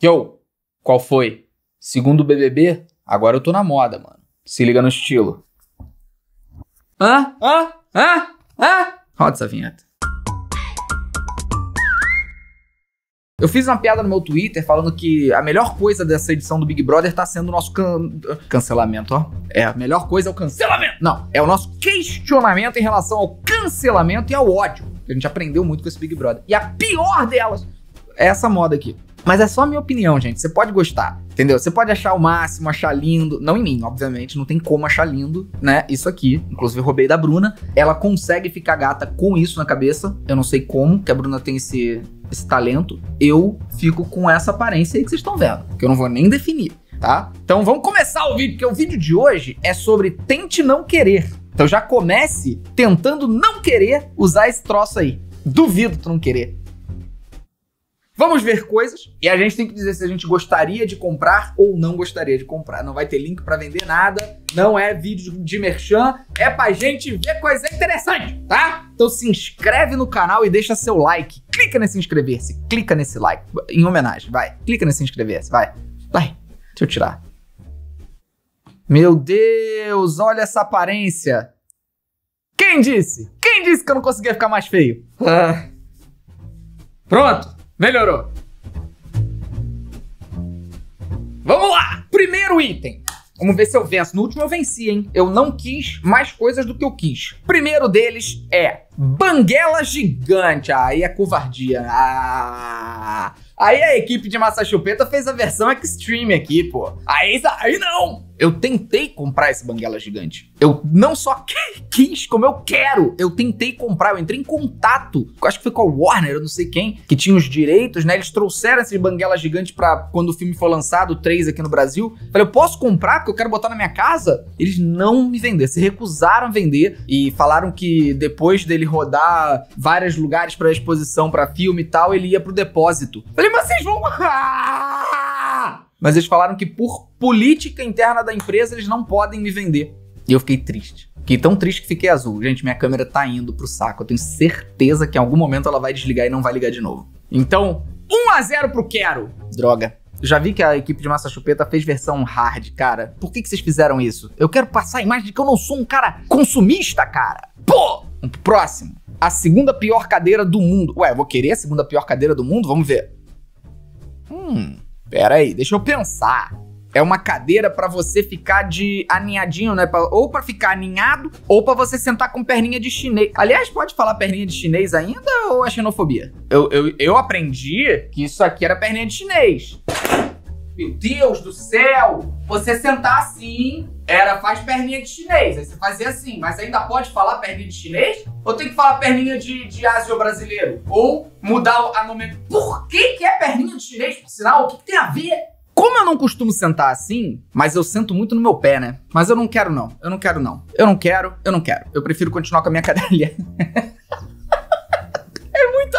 Yo, qual foi? Segundo o BBB, agora eu tô na moda, mano. Se liga no estilo. Hã? Hã? Hã? Hã? Roda essa vinheta. Eu fiz uma piada no meu Twitter falando que a melhor coisa dessa edição do Big Brother tá sendo o nosso can... cancelamento, ó. É, a melhor coisa é o cancelamento. Não, é o nosso questionamento em relação ao cancelamento e ao ódio. A gente aprendeu muito com esse Big Brother. E a pior delas é essa moda aqui. Mas é só a minha opinião, gente. Você pode gostar, entendeu? Você pode achar o máximo, achar lindo. Não em mim, obviamente, não tem como achar lindo, né? Isso aqui. Inclusive, eu roubei da Bruna. Ela consegue ficar gata com isso na cabeça. Eu não sei como, que a Bruna tem esse, esse talento. Eu fico com essa aparência aí que vocês estão vendo, que eu não vou nem definir, tá? Então vamos começar o vídeo, porque o vídeo de hoje é sobre tente não querer. Então já comece tentando não querer usar esse troço aí. Duvido tu não querer. Vamos ver coisas e a gente tem que dizer se a gente gostaria de comprar ou não gostaria de comprar. Não vai ter link para vender nada, não é vídeo de merchan, é pra gente ver coisa interessante, tá? Então se inscreve no canal e deixa seu like. Clica nesse inscrever-se, clica nesse like. Em homenagem, vai. Clica nesse inscrever-se, vai. Vai. Deixa eu tirar. Meu Deus, olha essa aparência. Quem disse? Quem disse que eu não conseguia ficar mais feio? Ah. Pronto. Melhorou. Vamos lá! Primeiro item. Vamos ver se eu venço. No último eu venci, hein? Eu não quis mais coisas do que eu quis. Primeiro deles é Banguela Gigante. aí é covardia. Ah. Aí a equipe de Massa Chupeta fez a versão extreme aqui, pô. Aí, aí não! Eu tentei comprar esse Banguela gigante. Eu não só quis, como eu quero. Eu tentei comprar, eu entrei em contato, acho que foi com a Warner, eu não sei quem, que tinha os direitos, né? Eles trouxeram esse Banguela gigante para quando o filme for lançado, três aqui no Brasil. Falei, eu posso comprar porque eu quero botar na minha casa? Eles não me venderam, se recusaram a vender e falaram que depois dele rodar vários lugares para exposição, para filme e tal, ele ia pro depósito. Falei, mas vocês vão. Ah! mas eles falaram que por política interna da empresa eles não podem me vender. E eu fiquei triste. Fiquei tão triste que fiquei azul. Gente, minha câmera tá indo pro saco. Eu tenho certeza que em algum momento ela vai desligar e não vai ligar de novo. Então, 1 a 0 pro Quero. Droga. Já vi que a equipe de Massa Chupeta fez versão hard, cara. Por que, que vocês fizeram isso? Eu quero passar a imagem de que eu não sou um cara consumista, cara. Pô! Próximo. A segunda pior cadeira do mundo. Ué, vou querer a segunda pior cadeira do mundo? Vamos ver. Hum. Pera aí, deixa eu pensar. É uma cadeira para você ficar de aninhadinho, né? Pra, ou para ficar aninhado, ou para você sentar com perninha de chinês. Aliás, pode falar perninha de chinês ainda ou é xenofobia? Eu, eu, eu aprendi que isso aqui era perninha de chinês meu Deus do céu, você sentar assim era faz perninha de chinês. Aí você fazia assim, mas ainda pode falar perninha de chinês? Ou tem que falar perninha de, de ásio brasileiro? Ou mudar a nomenclatura. Por que, que é perninha de chinês, por sinal? O que, que tem a ver? Como eu não costumo sentar assim, mas eu sento muito no meu pé, né? Mas eu não quero, não. Eu não quero, não. Eu não quero, eu não quero. Eu prefiro continuar com a minha cadelinha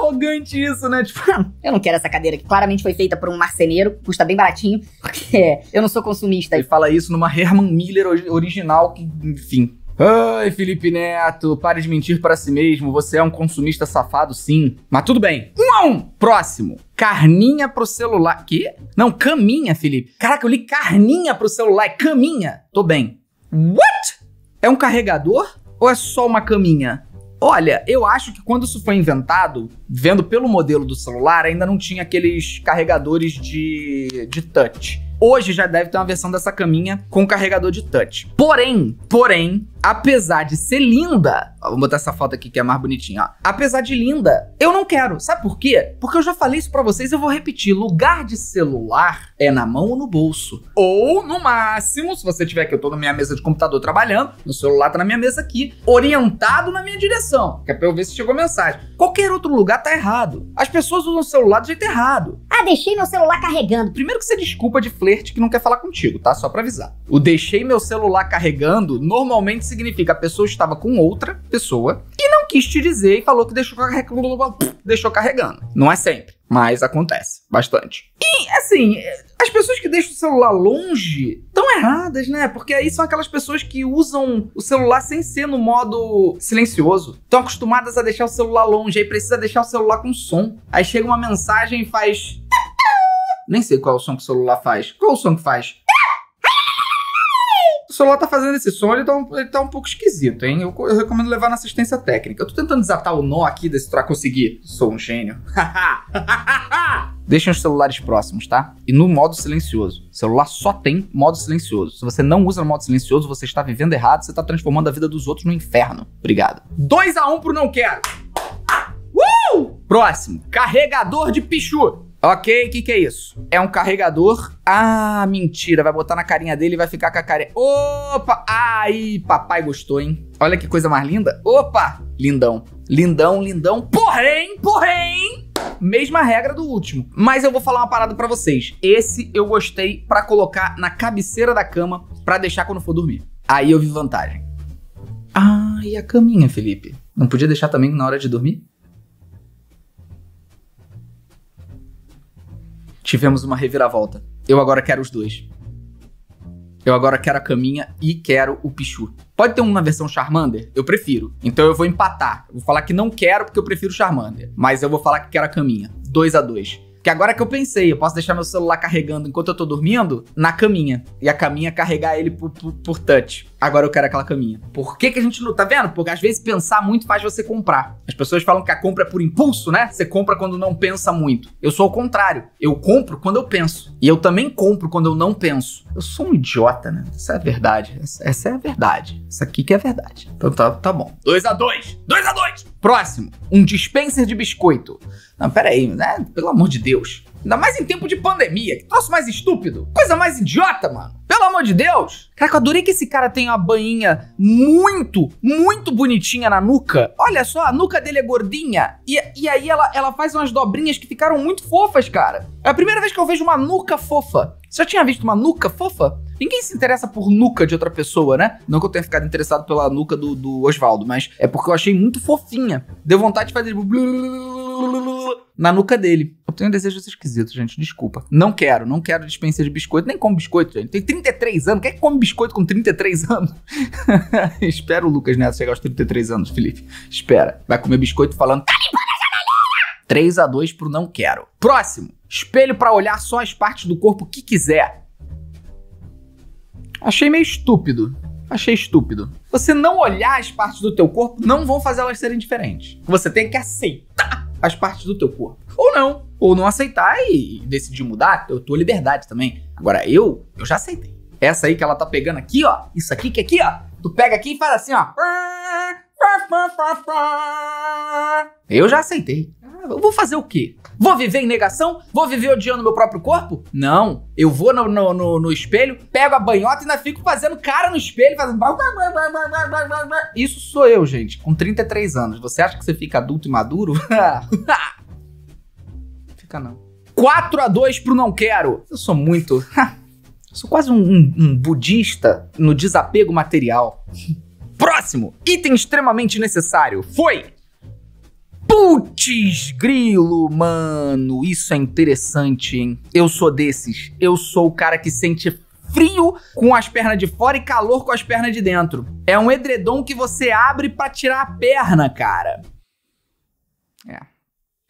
arrogante isso, né? Tipo, eu não quero essa cadeira que claramente foi feita por um marceneiro, custa bem baratinho, porque eu não sou consumista. Ele fala isso numa Herman Miller original, que, enfim. Ai, Felipe Neto, pare de mentir para si mesmo, você é um consumista safado, sim. Mas tudo bem. Um a um! Próximo carninha pro celular. Quê? Não, caminha, Felipe. Caraca, eu li carninha pro celular, é caminha. Tô bem. What? É um carregador ou é só uma caminha? Olha, eu acho que quando isso foi inventado, vendo pelo modelo do celular, ainda não tinha aqueles carregadores de, de touch. Hoje já deve ter uma versão dessa caminha com carregador de touch. Porém, porém, apesar de ser linda, ó, vou botar essa foto aqui que é mais bonitinha, ó. apesar de linda, eu não quero. Sabe por quê? Porque eu já falei isso para vocês, eu vou repetir, lugar de celular é na mão ou no bolso. Ou no máximo, se você tiver que eu tô na minha mesa de computador trabalhando, meu celular tá na minha mesa aqui, orientado na minha direção, que é pra eu ver se chegou mensagem. Qualquer outro lugar tá errado. As pessoas usam o celular do jeito errado. Ah, deixei meu celular carregando. Primeiro que você desculpa de flerte que não quer falar contigo, tá? Só para avisar. O deixei meu celular carregando, normalmente significa a pessoa estava com outra pessoa que não quis te dizer e falou que deixou carregando, deixou carregando. Não é sempre, mas acontece bastante. E assim, as pessoas que deixam o celular longe estão erradas, né? Porque aí são aquelas pessoas que usam o celular sem ser no modo silencioso. Estão acostumadas a deixar o celular longe, aí precisa deixar o celular com som. Aí chega uma mensagem e faz. Nem sei qual é o som que o celular faz. Qual é o som que faz? o celular tá fazendo esse som, ele tá, um, ele tá um pouco esquisito, hein? Eu, eu, recomendo levar na assistência técnica. Eu tô tentando desatar o nó aqui desse pra conseguir. Sou um gênio. Deixem os celulares próximos, tá? E no modo silencioso. O celular só tem modo silencioso. Se você não usa no modo silencioso, você está vivendo errado, você está transformando a vida dos outros no inferno. Obrigado. 2 a 1 um pro não quero. Uh! Próximo. Carregador de pichu. Ok, o que, que é isso? É um carregador. Ah, mentira. Vai botar na carinha dele e vai ficar com a carinha. Opa! Aí, papai gostou, hein? Olha que coisa mais linda. Opa! Lindão. Lindão, lindão. Porém, porém! Mesma regra do último. Mas eu vou falar uma parada para vocês. Esse eu gostei para colocar na cabeceira da cama para deixar quando for dormir. Aí eu vi vantagem. Ah, e a caminha, Felipe? Não podia deixar também na hora de dormir? tivemos uma reviravolta. Eu agora quero os dois. Eu agora quero a caminha e quero o Pichu. Pode ter um na versão Charmander? Eu prefiro. Então eu vou empatar. Eu vou falar que não quero porque eu prefiro Charmander. Mas eu vou falar que quero a caminha. 2 a 2 que agora que eu pensei, eu posso deixar meu celular carregando enquanto eu tô dormindo na caminha. E a caminha carregar ele por, por, por touch. Agora eu quero aquela caminha. Por que, que a gente não. Tá vendo? Porque às vezes pensar muito faz você comprar. As pessoas falam que a compra é por impulso, né? Você compra quando não pensa muito. Eu sou o contrário. Eu compro quando eu penso. E eu também compro quando eu não penso. Eu sou um idiota, né? Essa é verdade. Essa, essa é a verdade. Isso aqui que é a verdade. Então tá, tá bom. 2 a 2 2 a 2 Próximo, um dispenser de biscoito. Não, pera aí, né? Pelo amor de Deus. Ainda mais em tempo de pandemia, que troço mais estúpido. Coisa mais idiota, mano. Pelo amor de Deus. Caraca, eu adorei que esse cara tem uma banhinha muito, muito bonitinha na nuca. Olha só, a nuca dele é gordinha. E, e aí ela, ela faz umas dobrinhas que ficaram muito fofas, cara. É a primeira vez que eu vejo uma nuca fofa. Você já tinha visto uma nuca fofa? Ninguém se interessa por nuca de outra pessoa, né? Não que eu tenha ficado interessado pela nuca do, do Oswaldo, mas é porque eu achei muito fofinha. Deu vontade de fazer na nuca dele. Eu tenho um desejo esquisito, gente, desculpa. Não quero, não quero dispensa de biscoito, nem como biscoito, gente. Tem 33 anos, quem é que come biscoito com 33 anos? Espero, o Lucas Neto chegar aos 33 anos, Felipe. Espera. Vai comer biscoito falando... 3 tá a 2 pro não quero. Próximo. Espelho para olhar só as partes do corpo que quiser. Achei meio estúpido. Achei estúpido. Você não olhar as partes do teu corpo não vão fazer elas serem diferentes. Você tem que aceitar as partes do teu corpo. Ou não. Ou não aceitar e decidir mudar, eu tua liberdade também. Agora, eu, eu já aceitei. Essa aí que ela tá pegando aqui, ó. Isso aqui que é aqui, ó. Tu pega aqui e faz assim, ó. Eu já aceitei. Eu vou fazer o quê? Vou viver em negação? Vou viver odiando meu próprio corpo? Não. Eu vou no, no, no, no espelho, pego a banhota e ainda fico fazendo cara no espelho, fazendo. Isso sou eu, gente, com 33 anos. Você acha que você fica adulto e maduro? fica não. 4 a 2 pro não quero. Eu sou muito. sou quase um, um, um budista no desapego material. Próximo! Item extremamente necessário. Foi! Putz, grilo, mano, isso é interessante, hein? Eu sou desses. Eu sou o cara que sente frio com as pernas de fora e calor com as pernas de dentro. É um edredom que você abre para tirar a perna, cara.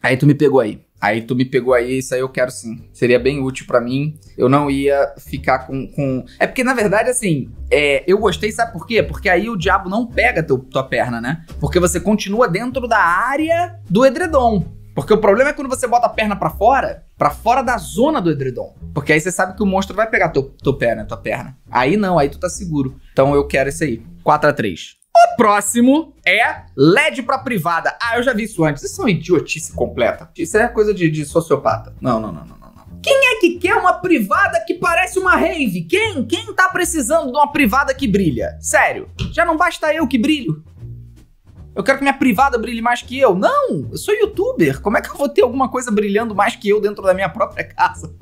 Aí tu me pegou aí. Aí tu me pegou aí, isso aí eu quero sim. Seria bem útil para mim. Eu não ia ficar com, com. É porque, na verdade, assim, é, eu gostei, sabe por quê? Porque aí o diabo não pega teu, tua perna, né? Porque você continua dentro da área do edredom. Porque o problema é quando você bota a perna para fora, para fora da zona do edredom. Porque aí você sabe que o monstro vai pegar teu, teu pé, né? Tua perna. Aí não, aí tu tá seguro. Então eu quero isso aí. 4 a 3 o próximo é LED pra privada. Ah, eu já vi isso antes. Isso é uma idiotice completa. Isso é coisa de, de sociopata. Não, não, não, não. Quem é que quer uma privada que parece uma rave? Quem? Quem tá precisando de uma privada que brilha? Sério, já não basta eu que brilho? Eu quero que minha privada brilhe mais que eu. Não, eu sou youtuber. Como é que eu vou ter alguma coisa brilhando mais que eu dentro da minha própria casa?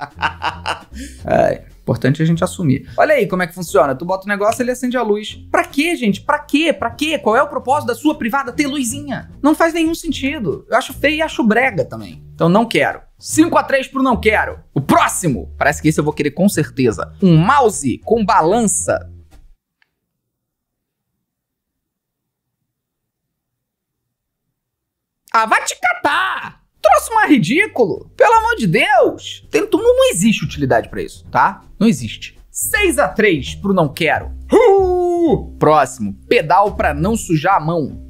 Ai. Importante a gente assumir. Olha aí como é que funciona. Tu bota o negócio, ele acende a luz. Pra quê, gente? Pra quê? Pra quê? Qual é o propósito da sua privada ter luzinha? Não faz nenhum sentido. Eu acho feio e acho brega também. Então não quero. 5 a 3 pro não quero. O próximo, parece que esse eu vou querer com certeza. Um mouse com balança. Ah, vai te catar! negócio mais ridículo. Pelo amor de Deus. Tem, não, não existe utilidade para isso, tá? Não existe. 6 a 3 pro não quero. Uh! Próximo. Pedal para não sujar a mão.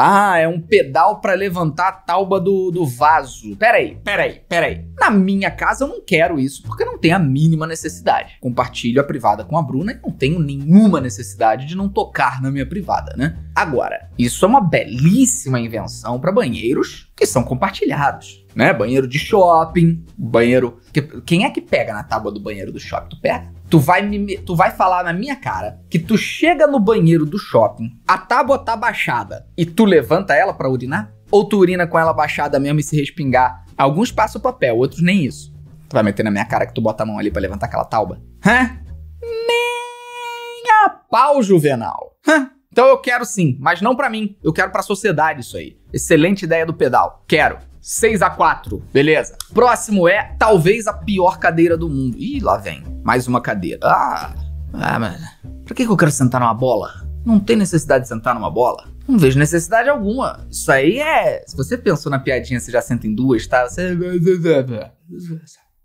Ah, é um pedal para levantar a tauba do, do vaso. Peraí, peraí, peraí. Na minha casa eu não quero isso, porque não tem a mínima necessidade. Compartilho a privada com a Bruna e não tenho nenhuma necessidade de não tocar na minha privada, né? Agora, isso é uma belíssima invenção para banheiros que são compartilhados, né? Banheiro de shopping, banheiro. Quem é que pega na tábua do banheiro do shopping? Tu pega? Tu vai, me... tu vai falar na minha cara que tu chega no banheiro do shopping, a tábua tá baixada e tu levanta ela para urinar? Ou tu urina com ela baixada mesmo e se respingar? Alguns passam o papel, outros nem isso. Tu vai meter na minha cara que tu bota a mão ali para levantar aquela tábua? Hã? Nem a pau, Juvenal! Hã? Então eu quero sim, mas não para mim, eu quero para a sociedade isso aí. Excelente ideia do pedal. Quero. 6 a 4 beleza. Próximo é talvez a pior cadeira do mundo. Ih, lá vem. Mais uma cadeira. Ah, ah mano. pra que, que eu quero sentar numa bola? Não tem necessidade de sentar numa bola. Não vejo necessidade alguma. Isso aí é. Se você pensou na piadinha, você já senta em duas, tá? Você.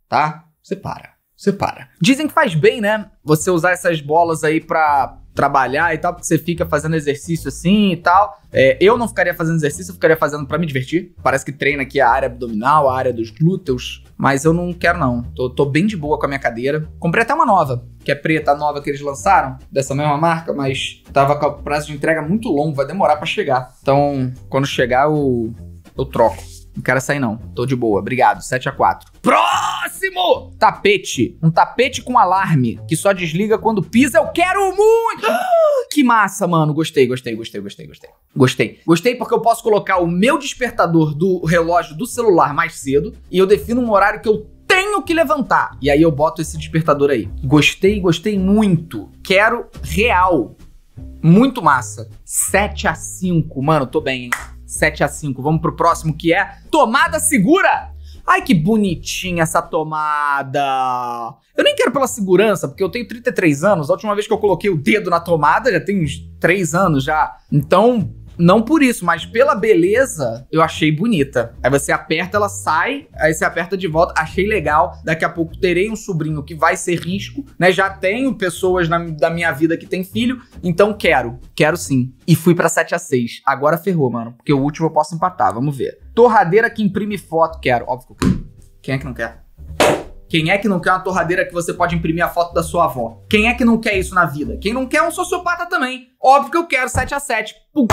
Tá? Você para. Você para. Dizem que faz bem, né? Você usar essas bolas aí pra trabalhar e tal, porque você fica fazendo exercício assim e tal. É, eu não ficaria fazendo exercício, eu ficaria fazendo para me divertir. Parece que treina aqui a área abdominal, a área dos glúteos, mas eu não quero não. Tô, tô bem de boa com a minha cadeira. Comprei até uma nova, que é preta, a nova que eles lançaram, dessa mesma marca, mas tava com o prazo de entrega muito longo, vai demorar para chegar. Então, quando chegar, eu, eu troco. Não quero sair, não. Tô de boa. Obrigado. 7 a 4 Próximo! Tapete. Um tapete com alarme que só desliga quando pisa. Eu quero muito! Que massa, mano. Gostei, gostei, gostei, gostei, gostei. Gostei. Gostei porque eu posso colocar o meu despertador do relógio do celular mais cedo e eu defino um horário que eu tenho que levantar. E aí eu boto esse despertador aí. Gostei, gostei muito. Quero real. Muito massa. 7 a 5. Mano, tô bem, hein? 7 a 5. Vamos pro próximo que é tomada segura. Ai, que bonitinha essa tomada. Eu nem quero pela segurança, porque eu tenho 33 anos. A última vez que eu coloquei o dedo na tomada já tem uns 3 anos já. Então, não por isso, mas pela beleza, eu achei bonita. Aí você aperta, ela sai, aí você aperta de volta, achei legal. Daqui a pouco terei um sobrinho que vai ser risco, né? Já tenho pessoas na, da minha vida que tem filho, então quero, quero sim. E fui para 7 a 6 Agora ferrou, mano, porque o último eu posso empatar, vamos ver. Torradeira que imprime foto, quero. Óbvio que eu quero. Quem é que não quer? Quem é que não quer uma torradeira que você pode imprimir a foto da sua avó? Quem é que não quer isso na vida? Quem não quer é um sociopata também. Óbvio que eu quero 7 a 7 Pum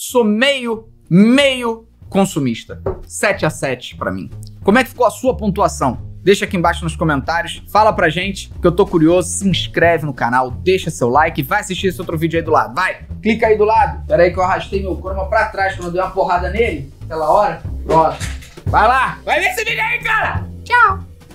sou meio, meio consumista. 7 a 7 para mim. Como é que ficou a sua pontuação? Deixa aqui embaixo nos comentários, fala pra gente que eu tô curioso, se inscreve no canal, deixa seu like, vai assistir esse outro vídeo aí do lado, vai! Clica aí do lado, pera aí que eu arrastei meu croma pra trás quando eu dei uma porrada nele, aquela hora, ó, vai lá, vai ver esse vídeo aí, cara! Tchau!